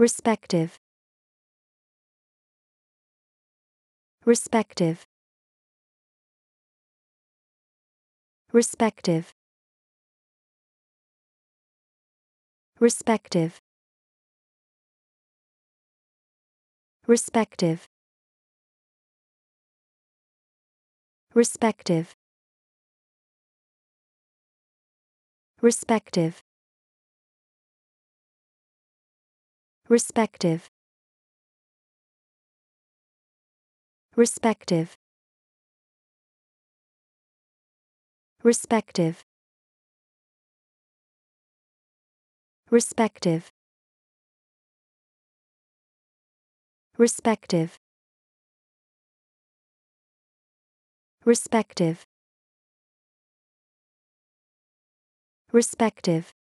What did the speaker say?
respective respective respective respective respective respective respective respective respective respective respective respective respective respective